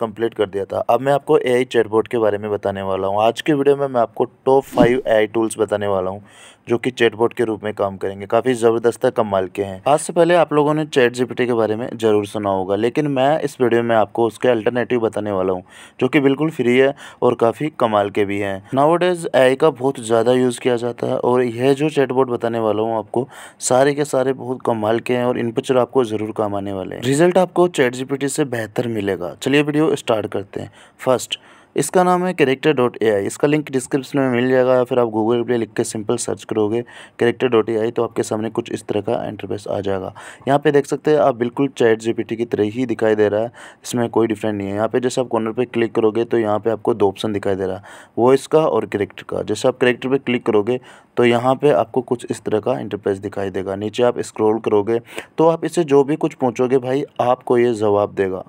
complete कर दिया था अब मैं आपको ए आई के बारे में बताने वाला हूँ आज के वीडियो में मैं आपको top five A I tools बताने वाला हूँ जो कि चैटबॉट के रूप में काम करेंगे काफ़ी ज़बरदस्त कमाल के हैं आज से पहले आप लोगों ने चैट जीपीटी के बारे में ज़रूर सुना होगा लेकिन मैं इस वीडियो में आपको उसके अल्टरनेटिव बताने वाला हूँ जो कि बिल्कुल फ्री है और काफ़ी कमाल के भी हैं नावडेज एआई का बहुत ज़्यादा यूज़ किया जाता है और यह जो चैटबोर्ड बताने वाला हूँ आपको सारे के सारे बहुत कमाल के हैं और इन पिक्चर आपको ज़रूर काम आने वाले हैं रिजल्ट आपको चैट जीपीटी से बेहतर मिलेगा चलिए वीडियो स्टार्ट करते हैं फर्स्ट इसका नाम है करेक्टर डॉट ए आई इसका लिंक डिस्क्रिप्शन में मिल जाएगा या फिर आप गूगल पे लिख के सिंपल सर्च करोगे करेक्टर डॉट ए आई तो आपके सामने कुछ इस तरह का इंटरफेस आ जाएगा यहाँ पे देख सकते हैं आप बिल्कुल चैट जीपीटी की तरह ही दिखाई दे रहा है इसमें कोई डिफरेंट नहीं है यहाँ पे जैसे आप कॉर्नर पर क्लिक करोगे तो यहाँ पर आपको दो ऑप्शन दिखाई दे रहा है वॉइस का और करेक्टर का जैसे आप करेक्टर पर क्लिक करोगे तो यहाँ पर आपको कुछ इस तरह का इंटरफेस दिखाई देगा नीचे आप स्क्रॉल करोगे तो आप इसे जो भी कुछ पूछोगे भाई आपको ये जवाब देगा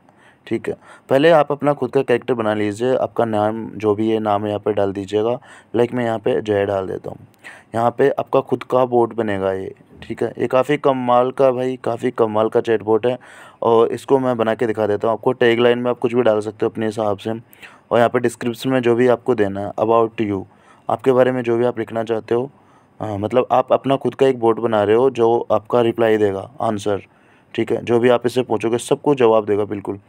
ठीक है पहले आप अपना खुद का कैरेक्टर बना लीजिए आपका नाम जो भी है नाम यहाँ पे डाल दीजिएगा लाइक मैं यहाँ पे जय डाल देता हूँ यहाँ पे आपका खुद का बोर्ड बनेगा ये ठीक है ये काफ़ी कम माल का भाई काफ़ी कम माल का चैट बोट है और इसको मैं बना के दिखा देता हूँ आपको टैग लाइन में आप कुछ भी डाल सकते हो अपने हिसाब से और यहाँ पर डिस्क्रिप्शन में जो भी आपको देना है अबाउट यू आपके बारे में जो भी आप लिखना चाहते हो आ, हाँ, मतलब आप अपना खुद का एक बोर्ड बना रहे हो जो आपका रिप्लाई देगा आंसर ठीक है जो भी आप इससे पूछोगे सबको जवाब देगा बिल्कुल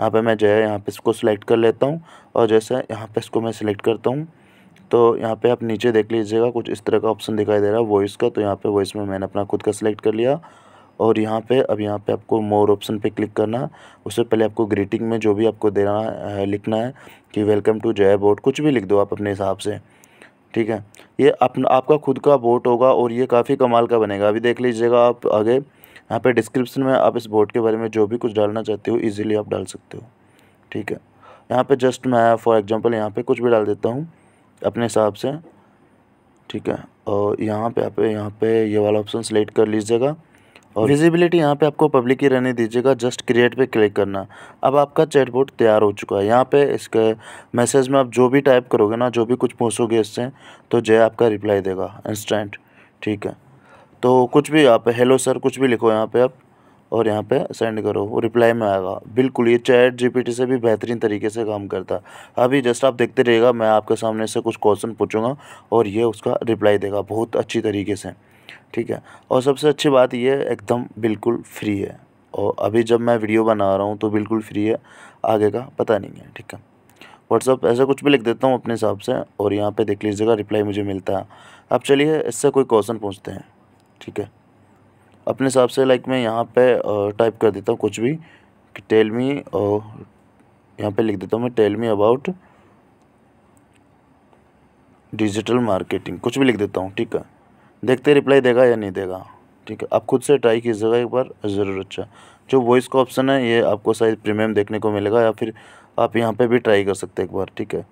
यहाँ पे मैं जो है यहाँ पे इसको सिलेक्ट कर लेता हूँ और जैसे यहाँ पे इसको मैं सिलेक्ट करता हूँ तो यहाँ पे आप नीचे देख लीजिएगा कुछ इस तरह का ऑप्शन दिखाई दे रहा है वॉइस का तो यहाँ पे वॉइस में मैंने अपना खुद का सिलेक्ट कर लिया और यहाँ पे अब यहाँ पे आपको मोर ऑप्शन पे क्लिक करना उससे पहले आपको ग्रीटिंग में जो भी आपको देना है लिखना है कि वेलकम टू जय बोर्ड कुछ भी लिख दो आप अपने हिसाब से ठीक है ये अपना आपका खुद का बोट होगा और ये काफ़ी कमाल का बनेगा अभी देख लीजिएगा आप आगे यहाँ पे डिस्क्रिप्शन में आप इस बोर्ड के बारे में जो भी कुछ डालना चाहते हो ईजिली आप डाल सकते हो ठीक है यहाँ पे जस्ट मैं फॉर एग्जांपल यहाँ पे कुछ भी डाल देता हूँ अपने हिसाब से ठीक है और यहाँ पे आप यहाँ पे ये वाला ऑप्शन सेलेक्ट कर लीजिएगा और विजिबिलिटी यहाँ पे आपको पब्लिक ही रहने दीजिएगा जस्ट क्रिएट पे क्लिक करना अब आपका चैटबोर्ड तैयार हो चुका है यहाँ पे इसके मैसेज में आप जो भी टाइप करोगे ना जो भी कुछ पूछोगे इससे तो जय आपका रिप्लाई देगा इंस्टेंट ठीक है तो कुछ भी आप हेलो सर कुछ भी लिखो यहाँ पे आप और यहाँ पे सेंड करो वो रिप्लाई में आएगा बिल्कुल ये चैट जीपीटी से भी बेहतरीन तरीके से काम करता है अभी जस्ट आप देखते रहिएगा मैं आपके सामने से कुछ क्वेश्चन पूछूंगा और ये उसका रिप्लाई देगा बहुत अच्छी तरीके से ठीक है और सबसे अच्छी बात ये एकदम बिल्कुल फ्री है और अभी जब मैं वीडियो बना रहा हूँ तो बिल्कुल फ्री है आगे का पता नहीं है ठीक है व्हाट्सअप ऐसा कुछ भी लिख देता हूँ अपने हिसाब से और यहाँ पे देख लीजिएगा रिप्लाई मुझे मिलता है अब चलिए इससे कोई क्वेश्चन पूछते हैं ठीक है अपने हिसाब से लाइक मैं यहाँ पे टाइप कर देता हूँ कुछ भी कि टेल मी यहाँ पे लिख देता हूँ मैं tell me about digital marketing कुछ भी लिख देता हूँ ठीक है देखते रिप्लाई देगा या नहीं देगा ठीक है आप खुद से ट्राई कीजिएगा एक बार ज़रूर अच्छा जो वॉइस का ऑप्शन है ये आपको शायद प्रीमियम देखने को मिलेगा या फिर आप यहाँ पे भी ट्राई कर सकते हैं एक बार ठीक है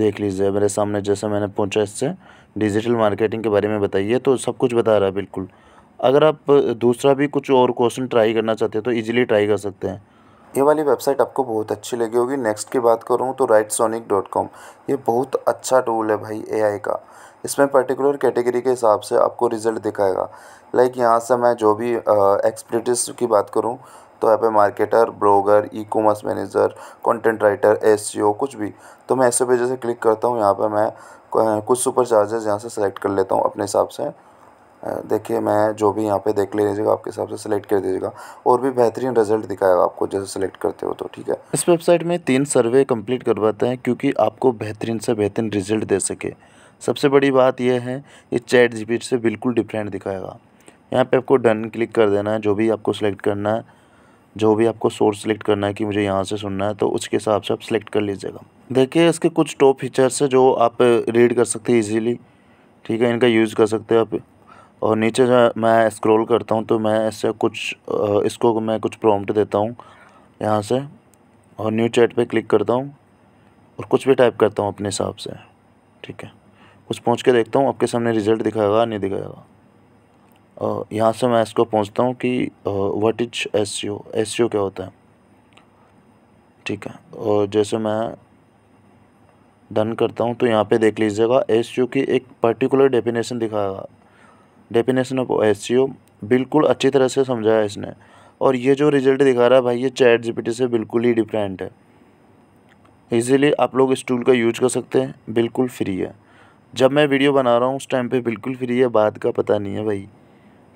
देख लीजिए मेरे सामने जैसे मैंने पूछा इससे डिजिटल मार्केटिंग के बारे में बताइए तो सब कुछ बता रहा है बिल्कुल अगर आप दूसरा भी कुछ और क्वेश्चन ट्राई करना चाहते हो तो ईजिली ट्राई कर सकते हैं ये वाली वेबसाइट आपको बहुत अच्छी लगी होगी नेक्स्ट की बात करूँ तो राइट सोनिक डॉट कॉम ये बहुत अच्छा टूल है भाई एआई का इसमें पर्टिकुलर कैटेगरी के हिसाब से आपको रिज़ल्ट दिखाएगा लाइक यहाँ से मैं जो भी एक्सपर्टिस की बात करूँ तो यहाँ पे marketer blogger e commerce manager content writer एस कुछ भी तो मैं ऐसे पे जैसे क्लिक करता हूँ यहाँ पे मैं कुछ सुपर चार्जेस यहाँ से सेलेक्ट कर लेता हूँ अपने हिसाब से देखिए मैं जो भी यहाँ पे देख ले लीजिएगा आपके हिसाब से सिलेक्ट कर दीजिएगा और भी बेहतरीन रिजल्ट दिखाएगा आपको जैसे सिलेक्ट करते हो तो ठीक है इस वेबसाइट में तीन सर्वे कम्प्लीट करवाते हैं क्योंकि आपको बेहतरीन से बेहतरीन रिजल्ट दे सके सबसे बड़ी बात यह है ये चैट जी से बिल्कुल डिफरेंट दिखाएगा यहाँ पे आपको डन क्लिक कर देना है जो भी आपको सेलेक्ट करना है जो भी आपको सोर्स सेलेक्ट करना है कि मुझे यहाँ से सुनना है तो उसके हिसाब से आप सेलेक्ट कर लीजिएगा देखिए इसके कुछ टॉप फीचर्स है जो आप रीड कर सकते हैं इजीली ठीक है इनका यूज़ कर सकते हैं आप और नीचे जो मैं स्क्रॉल करता हूँ तो मैं ऐसे कुछ इसको मैं कुछ प्रॉम्प्ट देता हूँ यहाँ से और न्यू चैट पे क्लिक करता हूँ और कुछ भी टाइप करता हूँ अपने हिसाब से ठीक है कुछ पहुँच के देखता हूँ आपके सामने रिज़ल्ट दिखाएगा नहीं दिखाएगा यहाँ से मैं इसको पहुँचता हूँ कि व्हाट इज एस एस क्या होता है ठीक है और जैसे मैं डन करता हूँ तो यहाँ पे देख लीजिएगा एस की एक पर्टिकुलर डेफिनेशन दिखाएगा डेफिनेशन ऑफ एस बिल्कुल अच्छी तरह से समझाया इसने और ये जो रिजल्ट दिखा रहा है भाई ये चैट जीपीटी से बिल्कुल ही डिफरेंट है इजीली आप लोग इस टूल का यूज कर सकते हैं बिल्कुल फ्री है जब मैं वीडियो बना रहा हूँ उस टाइम पे बिल्कुल फ्री है बाद का पता नहीं है भाई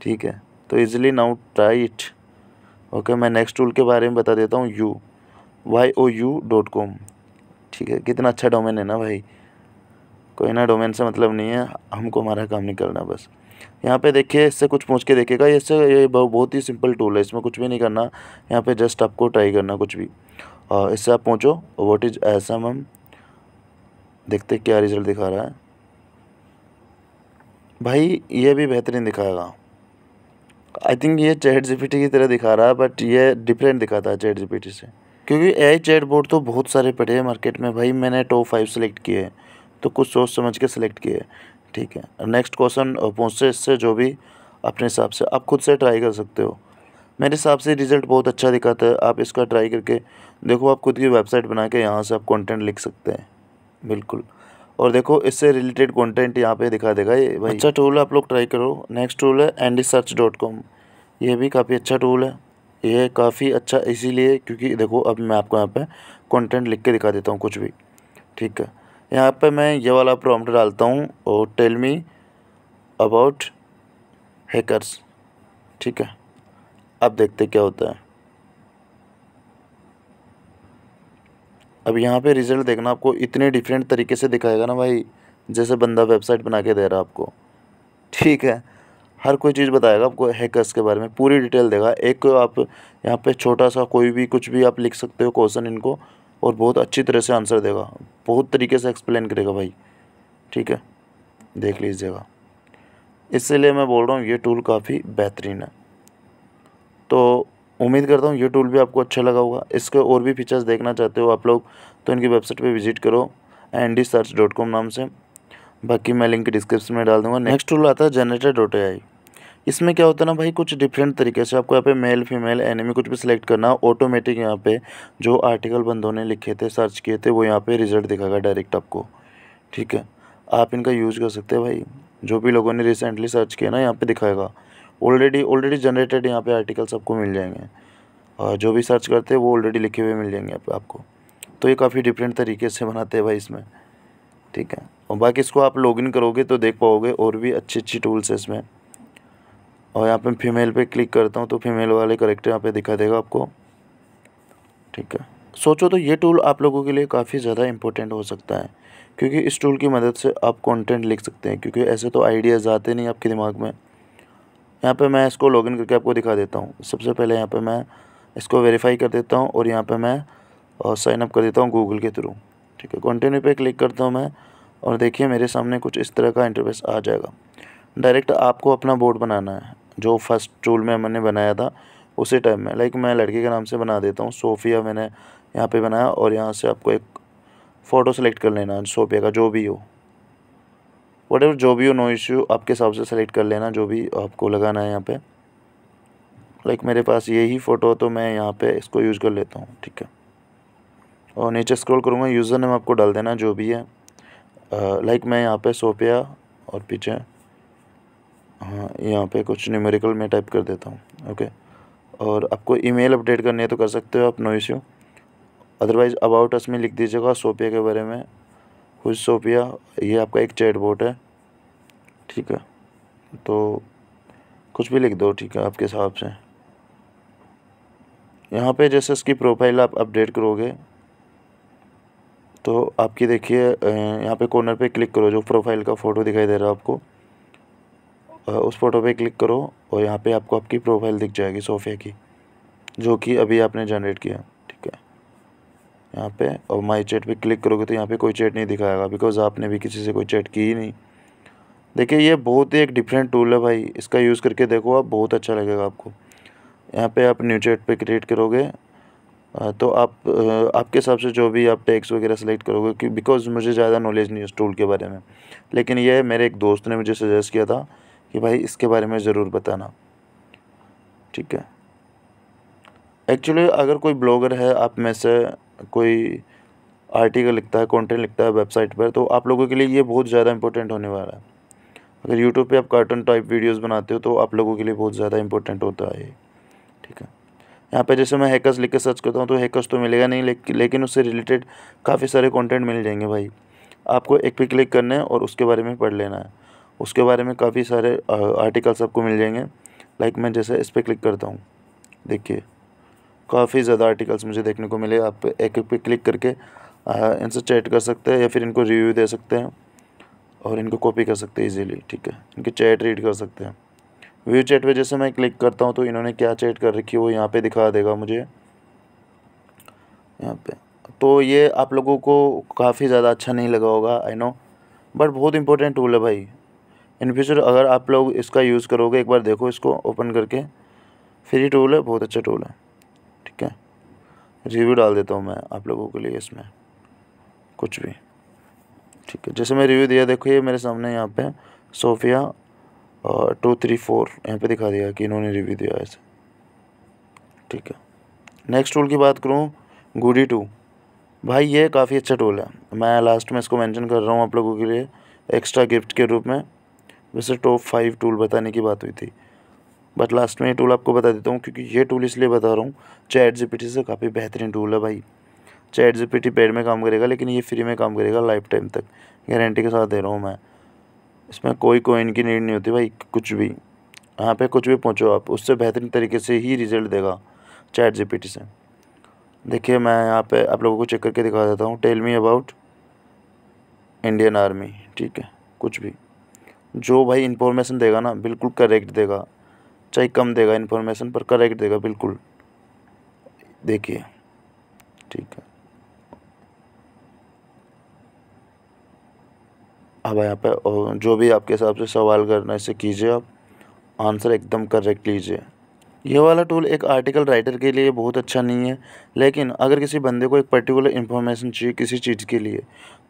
ठीक है तो इज़िली नाउ टाइट ओके मैं नेक्स्ट टूल के बारे में बता देता हूँ U Y O U dot com ठीक है कितना अच्छा डोमेन है ना भाई कोई ना डोमेन से मतलब नहीं है हमको हमारा काम निकलना बस यहाँ पे देखिए इससे कुछ पूछ के देखेगा इससे ये बहुत ही सिंपल टूल है इसमें कुछ भी नहीं करना यहाँ पे जस्ट आपको ट्राई करना कुछ भी और इससे आप पूछो वॉट इज़ ऐसा मैम देखते क्या रिज़ल्ट दिखा रहा है भाई ये भी बेहतरीन दिखाएगा आई थिंक ये चैट जीपीटी की तरह दिखा रहा है बट ये डिफरेंट दिखाता है चैट जीपीटी से क्योंकि ए चैट बोर्ड तो बहुत सारे पड़े हैं मार्केट में भाई मैंने टॉप फाइव सेलेक्ट किए हैं तो कुछ सोच समझ के सेलेक्ट किए ठीक है नेक्स्ट क्वेश्चन पहुँचते इससे जो भी अपने हिसाब से आप खुद से ट्राई कर सकते हो मेरे हिसाब से रिज़ल्ट बहुत अच्छा दिखाता है आप इसका ट्राई करके देखो आप खुद की वेबसाइट बना के यहाँ से आप कंटेंट लिख सकते हैं बिल्कुल और देखो इससे रिलेटेड कंटेंट यहाँ पे दिखा देगा ये भाई अच्छा टूल है आप लोग ट्राई करो नेक्स्ट टूल है एंडी सर्च डॉट कॉम ये भी काफ़ी अच्छा टूल है ये काफ़ी अच्छा इसीलिए क्योंकि देखो अब मैं आपको यहाँ पे कंटेंट लिख के दिखा देता हूँ कुछ भी ठीक है यहाँ पे मैं ये वाला प्रॉम्प्ट डालता हूँ और टेल मी अबाउट हैकरस ठीक है अब देखते क्या होता है अब यहाँ पे रिज़ल्ट देखना आपको इतने डिफरेंट तरीके से दिखाएगा ना भाई जैसे बंदा वेबसाइट बना के दे रहा आपको ठीक है हर कोई चीज़ बताएगा आपको हैकर्स के बारे में पूरी डिटेल देगा एक तो आप यहाँ पे छोटा सा कोई भी कुछ भी आप लिख सकते हो क्वेश्चन इनको और बहुत अच्छी तरह से आंसर देगा बहुत तरीके से एक्सप्लेन करेगा भाई ठीक है देख लीजिएगा इसलिए मैं बोल रहा हूँ ये टूल काफ़ी बेहतरीन है तो उम्मीद करता हूँ ये टूल भी आपको अच्छा लगा होगा इसके और भी फीचर्स देखना चाहते हो आप लोग तो इनकी वेबसाइट पे विजिट करो एन सर्च डॉट कॉम नाम से बाकी मैं लिंक डिस्क्रिप्शन में डाल दूंगा नेक्स्ट टूल आता है जनरेटर डॉट ए आई इसमें क्या होता है ना भाई कुछ डिफरेंट तरीके से आपको यहाँ पे मेल फीमेल एनिमी कुछ भी सिलेक्ट करना है ऑटोमेटिक यहाँ पे जो आर्टिकल बंदों ने लिखे थे सर्च किए थे वो यहाँ पे रिजल्ट दिखाएगा डायरेक्ट आपको ठीक है आप इनका यूज कर सकते हैं भाई जो भी लोगों ने रिसेंटली सर्च किया ना यहाँ पे दिखाएगा ऑलरेडी ऑलरेडी जनरेटेड यहाँ पे आर्टिकल्स आपको मिल जाएंगे और जो भी सर्च करते हैं वो ऑलरेडी लिखे हुए मिल जाएंगे आपको तो ये काफ़ी डिफरेंट तरीके से बनाते हैं भाई इसमें ठीक है और बाकी इसको आप लॉगिन करोगे तो देख पाओगे और भी अच्छी अच्छी टूल्स है इसमें और यहाँ पे फीमेल पे क्लिक करता हूँ तो फीमेल वाले करेक्टर यहाँ पे दिखा देगा आपको ठीक है सोचो तो ये टूल आप लोगों के लिए काफ़ी ज़्यादा इंपॉर्टेंट हो सकता है क्योंकि इस टूल की मदद से आप कंटेंट लिख सकते हैं क्योंकि ऐसे तो आइडियाज़ आते नहीं आपके दिमाग में यहाँ पे मैं इसको लॉगिन करके आपको दिखा देता हूँ सबसे पहले यहाँ पे मैं इसको वेरीफाई कर देता हूँ और यहाँ पे मैं साइनअप साइन अप कर देता हूँ गूगल के थ्रू ठीक है कंटिन्यू पे क्लिक करता हूँ मैं और देखिए मेरे सामने कुछ इस तरह का इंटरफेस आ जाएगा डायरेक्ट आपको अपना बोर्ड बनाना है जो फर्स्ट टूल में मैंने बनाया था उसी टाइम में लाइक मैं लड़के के नाम से बना देता हूँ सोफिया मैंने यहाँ पर बनाया और यहाँ से आपको एक फ़ोटो सेलेक्ट कर लेना सोफिया का जो भी हो वट एवर जो भी हो नो इश्यू आपके हिसाब से सेलेक्ट कर लेना जो भी आपको लगाना है यहाँ पे लाइक like मेरे पास यही फ़ोटो तो मैं यहाँ पे इसको यूज़ कर लेता हूँ ठीक है और नीचे स्क्रॉल करूँगा यूज़र नेम आपको डाल देना जो भी है लाइक like मैं यहाँ पे सोपिया और पीछे हाँ यहाँ पे कुछ न्यूमेरिकल में टाइप कर देता हूँ ओके और आपको ई अपडेट करनी है तो कर सकते हो आप no issue otherwise about us में लिख दीजिएगा सोपिया के बारे में कुछ सोफिया ये आपका एक चैट बोट है ठीक है तो कुछ भी लिख दो ठीक है आपके हिसाब से यहाँ पे जैसे इसकी प्रोफाइल आप अपडेट करोगे तो आपकी देखिए यहाँ पे कॉर्नर पे क्लिक करो जो प्रोफाइल का फ़ोटो दिखाई दे रहा है आपको उस फ़ोटो पे क्लिक करो और यहाँ पे आपको आपकी प्रोफाइल दिख जाएगी सोफिया की जो कि अभी आपने जनरेट किया यहाँ पे और माई चैट पे क्लिक करोगे तो यहाँ पे कोई चैट नहीं दिखाएगा बिकॉज आपने भी किसी से कोई चैट की ही नहीं देखिए ये बहुत ही एक डिफरेंट टूल है भाई इसका यूज़ करके देखो आप बहुत अच्छा लगेगा आपको यहाँ पे आप न्यू चैट पे क्रिएट करोगे तो आप आपके हिसाब से जो भी आप टैक्स वगैरह सेलेक्ट करोगे कि बिकॉज मुझे ज़्यादा नॉलेज नहीं उस टूल के बारे में लेकिन यह मेरे एक दोस्त ने मुझे सजेस्ट किया था कि भाई इसके बारे में ज़रूर बताना ठीक है एक्चुअली अगर कोई ब्लॉगर है आप में से कोई आर्टिकल लिखता है कंटेंट लिखता है वेबसाइट पर तो आप लोगों के लिए ये बहुत ज़्यादा इंपॉर्टेंट होने वाला है अगर यूट्यूब पे आप कार्टून टाइप वीडियोस बनाते हो तो आप लोगों के लिए बहुत ज़्यादा इंपॉर्टेंट होता है ठीक है यहाँ पे जैसे मैं हैकर्स लिख के सर्च करता हूँ तो हैकर्स तो मिलेगा नहीं लेकिन उससे रिलेटेड काफ़ी सारे कॉन्टेंट मिल जाएंगे भाई आपको एक पे क्लिक करना है और उसके बारे में पढ़ लेना है उसके बारे में काफ़ी सारे आर्टिकल्स आपको मिल जाएंगे लाइक मैं जैसे इस पर क्लिक करता हूँ देखिए काफ़ी ज़्यादा आर्टिकल्स मुझे देखने को मिले आप एक एक पे क्लिक करके इनसे चैट कर सकते हैं या फिर इनको रिव्यू दे सकते हैं और इनको कॉपी कर सकते हैं इजीली ठीक है इनके चैट रीड कर सकते हैं व्यू चैट पे जैसे मैं क्लिक करता हूँ तो इन्होंने क्या चैट कर रखी है वो यहाँ पे दिखा देगा मुझे यहाँ पे तो ये आप लोगों को काफ़ी ज़्यादा अच्छा नहीं लगा होगा आई नो बट बहुत इंपॉर्टेंट टूल है भाई इन फ्यूचर अगर आप लोग इसका यूज़ करोगे एक बार देखो इसको ओपन करके फ्री टूल है बहुत अच्छा टूल है रिव्यू डाल देता हूँ मैं आप लोगों के लिए इसमें कुछ भी ठीक है जैसे मैं रिव्यू दिया देखो ये मेरे सामने यहाँ पे सोफिया टू थ्री फोर यहाँ पे दिखा दिया कि इन्होंने रिव्यू दिया ऐसे ठीक है नेक्स्ट टूल की बात करूँ गुडी टू भाई ये काफ़ी अच्छा टूल है मैं लास्ट में इसको मेंशन कर रहा हूँ आप लोगों के लिए एक्स्ट्रा गिफ्ट के रूप में वैसे टॉप फाइव टूल बताने की बात हुई थी बट लास्ट में ये टूल आपको बता देता हूँ क्योंकि ये टूल इसलिए बता रहा हूँ चैट जी से काफ़ी बेहतरीन टूल है भाई चैट जीपीटी पेड में काम करेगा लेकिन ये फ्री में काम करेगा लाइफ टाइम तक गारंटी के साथ दे रहा हूँ मैं इसमें कोई कोइन की नीड नहीं होती भाई कुछ भी यहाँ पे कुछ भी पहुँचो आप उससे बेहतरीन तरीके से ही रिजल्ट देगा चैट जी से देखिए मैं यहाँ पे आप लोगों को चेक करके दिखा देता हूँ tell me about Indian army ठीक है कुछ भी जो भाई इंफॉर्मेशन देगा ना बिल्कुल करेक्ट देगा चाहे कम देगा इन्फॉर्मेशन पर करेक्ट देगा बिल्कुल देखिए ठीक है अब यहाँ पे जो भी आपके हिसाब से सवाल करना है इसे कीजिए आप आंसर एकदम करेक्ट लीजिए यह वाला टूल एक आर्टिकल राइटर के लिए बहुत अच्छा नहीं है लेकिन अगर किसी बंदे को एक पर्टिकुलर इन्फॉर्मेशन चाहिए किसी चीज़ के लिए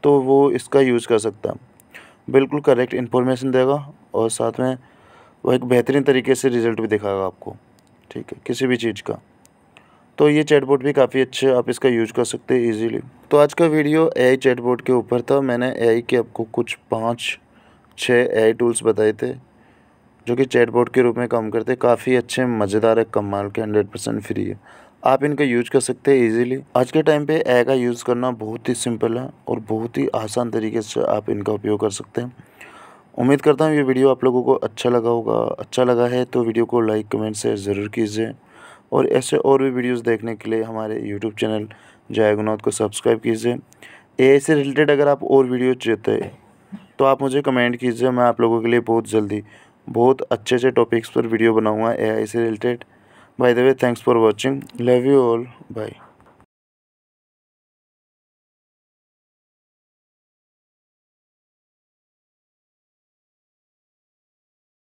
तो वो इसका यूज़ कर सकता है बिल्कुल करेक्ट इन्फॉर्मेशन देगा और साथ में वो एक बेहतरीन तरीके से रिज़ल्ट भी दिखाएगा आपको ठीक है किसी भी चीज़ का तो ये चैटबोर्ड भी काफ़ी अच्छे आप इसका यूज कर सकते हैं इजीली तो आज का वीडियो एआई चैटबोर्ड के ऊपर था मैंने एआई के आपको कुछ पाँच छः एआई टूल्स बताए थे जो कि चैटबोर्ड के रूप में काम करते काफ़ी अच्छे मज़ेदार है कमाल के हंड्रेड परसेंट फ्री है आप इनका यूज कर सकते हैं इजीली आज के टाइम पे ए का यूज़ करना बहुत ही सिंपल है और बहुत ही आसान तरीके से आप इनका उपयोग कर सकते हैं उम्मीद करता हूँ ये वीडियो आप लोगों को अच्छा लगा होगा अच्छा लगा है तो वीडियो को लाइक कमेंट से ज़रूर कीजिए और ऐसे और भी वीडियोस देखने के लिए हमारे यूट्यूब चैनल जायगुनाथ को सब्सक्राइब कीजिए ए से रिलेटेड अगर आप और वीडियो चाहते तो आप मुझे कमेंट कीजिए मैं आप लोगों के लिए बहुत जल्दी बहुत अच्छे अच्छे टॉपिक्स पर वीडियो बनाऊँगा ए से related by the way thanks for watching love you all bye